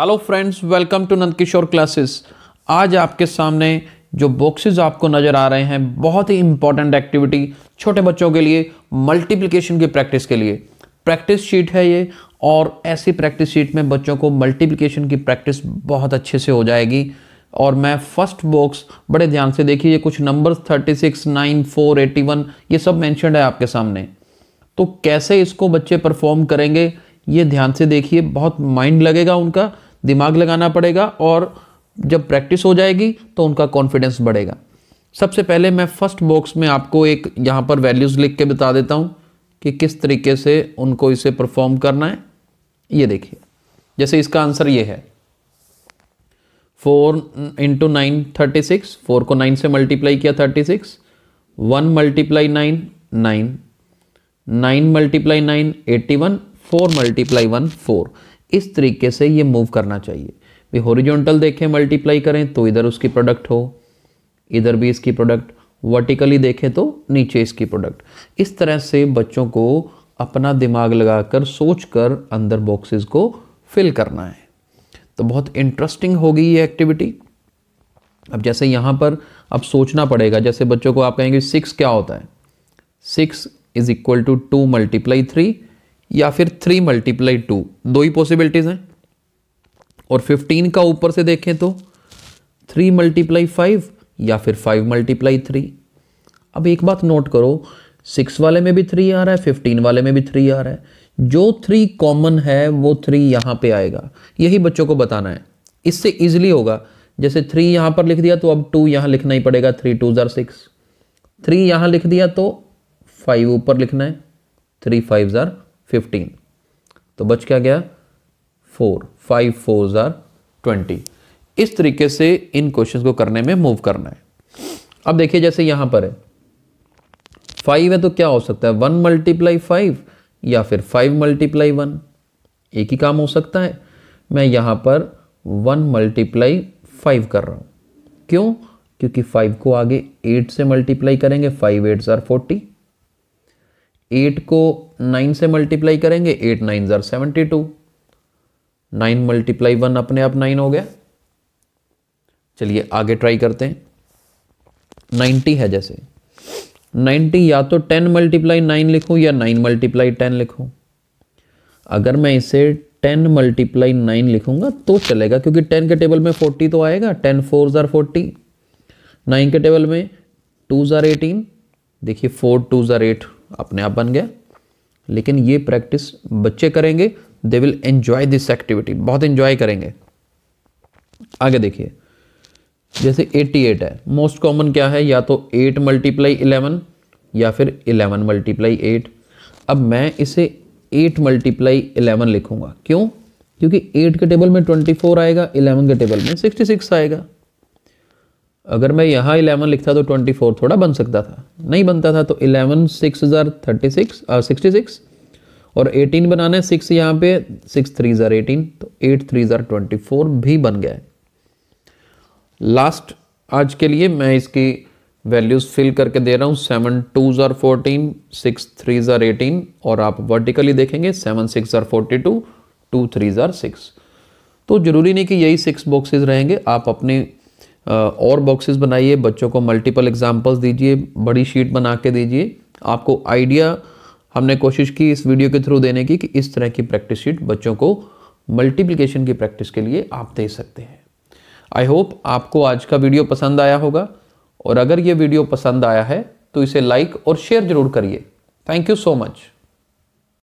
hello friends welcome to Nand Kishore classes आज आपके सामने जो बॉक्सेस आपको नज़र आ रहे हैं बहुत ही इंपॉर्टेंट एक्टिविटी छोटे बच्चों के लिए मल्टीप्लिकेशन की प्रैक्टिस के लिए प्रैक्टिस शीट है ये और ऐसी प्रैक्टिस शीट में बच्चों को मल्टीप्लिकेशन की प्रैक्टिस बहुत अच्छे से हो जाएगी और मैं फर्स्ट बॉक्स बड़े ध्यान से देखिए ये कुछ number thirty six nine four eighty one ये सब मैंशन है आपके सामने तो कैसे इसको बच्चे परफॉर्म करेंगे ये ध्यान से देखिए बहुत माइंड लगेगा उनका दिमाग लगाना पड़ेगा और जब प्रैक्टिस हो जाएगी तो उनका कॉन्फिडेंस बढ़ेगा सबसे पहले मैं फर्स्ट बॉक्स में आपको एक यहाँ पर वैल्यूज़ लिख के बता देता हूँ कि किस तरीके से उनको इसे परफॉर्म करना है ये देखिए जैसे इसका आंसर ये है four into nine thirty six four को नाइन से मल्टीप्लाई किया thirty six one multiply nine nine nine multiply nine eighty one four multiply one four इस तरीके से ये मूव करना चाहिए भी हॉरिजॉन्टल देखें मल्टीप्लाई करें तो इधर उसकी प्रोडक्ट हो इधर भी इसकी प्रोडक्ट वर्टिकली देखें तो नीचे इसकी प्रोडक्ट इस तरह से बच्चों को अपना दिमाग लगाकर सोचकर अंदर बॉक्सेस को फिल करना है तो बहुत इंटरेस्टिंग होगी ये एक्टिविटी अब जैसे यहाँ पर अब सोचना पड़ेगा जैसे बच्चों को आप कहेंगे सिक्स क्या होता है six is equal to two multiply three या फिर थ्री मल्टीप्लाई टू दो ही पॉसिबिलिटीज़ हैं और फिफ्टीन का ऊपर से देखें तो थ्री मल्टीप्लाई फाइव या फिर फाइव मल्टीप्लाई थ्री अब एक बात नोट करो सिक्स वाले में भी थ्री आ रहा है फिफ्टीन वाले में भी थ्री आ रहा है जो थ्री कॉमन है वो थ्री यहां पे आएगा यही बच्चों को बताना है इससे इजिली होगा जैसे थ्री यहां पर लिख दिया तो अब टू यहां लिखना ही पड़ेगा three twos are six three यहां लिख दिया तो फाइव ऊपर लिखना है थ्री फाइव ज़ार फिफ्टीन तो बच क्या गया four five four are twenty इस तरीके से इन क्वेश्चंस को करने में मूव करना है अब देखिए जैसे यहां पर है फाइव है तो क्या हो सकता है वन मल्टीप्लाई फाइव या फिर फाइव मल्टीप्लाई वन एक ही काम हो सकता है मैं यहां पर वन मल्टीप्लाई फाइव कर रहा हूं क्यों क्योंकि फाइव को आगे एट से मल्टीप्लाई करेंगे five eight are forty eight को नाइन से मल्टीप्लाई करेंगे eight nine are seventy two nine multiply one अपने आप नाइन हो गया चलिए आगे ट्राई करते हैं नाइन्टी है जैसे नाइन्टी या तो टेन मल्टीप्लाई नाइन लिखूँ या नाइन मल्टीप्लाई टेन लिखूँ अगर मैं इसे टेन मल्टीप्लाई नाइन लिखूंगा तो चलेगा क्योंकि टेन के टेबल में फोर्टी तो आएगा ten four are forty nine के टेबल में टू ज़ार एटीन देखिए फोर टू ज़ार एट अपने आप बन गया लेकिन ये प्रैक्टिस बच्चे करेंगे they will enjoy this activity बहुत इन्जॉय करेंगे आगे देखिए जैसे 88 है मोस्ट कॉमन क्या है या तो 8 मल्टीप्लाई इलेवन या फिर 11 मल्टीप्लाई एट अब मैं इसे 8 मल्टीप्लाई इलेवन लिखूंगा क्यों क्योंकि 8 के टेबल में 24 आएगा 11 के टेबल में 66 आएगा अगर मैं यहाँ इलेवन लिखता तो ट्वेंटी फोर थोड़ा बन सकता था नहीं बनता था तो eleven six are thirty six sixty six और एटीन बनाना है सिक्स यहाँ पे सिक्स थ्री हज़ार एटीन तो eight three are twenty four भी बन गया है लास्ट आज के लिए मैं इसकी वैल्यूज़ फिल करके दे रहा हूँ seven two are fourteen six three are eighteen और आप वर्टिकली देखेंगे seven six are forty two two three are six तो ज़रूरी नहीं कि यही सिक्स बॉक्सेस रहेंगे आप अपनी और बॉक्सेस बनाइए बच्चों को मल्टीपल एग्जांपल्स दीजिए बड़ी शीट बना के दीजिए आपको आइडिया हमने कोशिश की इस वीडियो के थ्रू देने की कि इस तरह की प्रैक्टिस शीट बच्चों को मल्टीप्लिकेशन की प्रैक्टिस के लिए आप दे सकते हैं आई होप आपको आज का वीडियो पसंद आया होगा और अगर ये वीडियो पसंद आया है तो इसे लाइक और शेयर जरूर करिए थैंक यू सो मच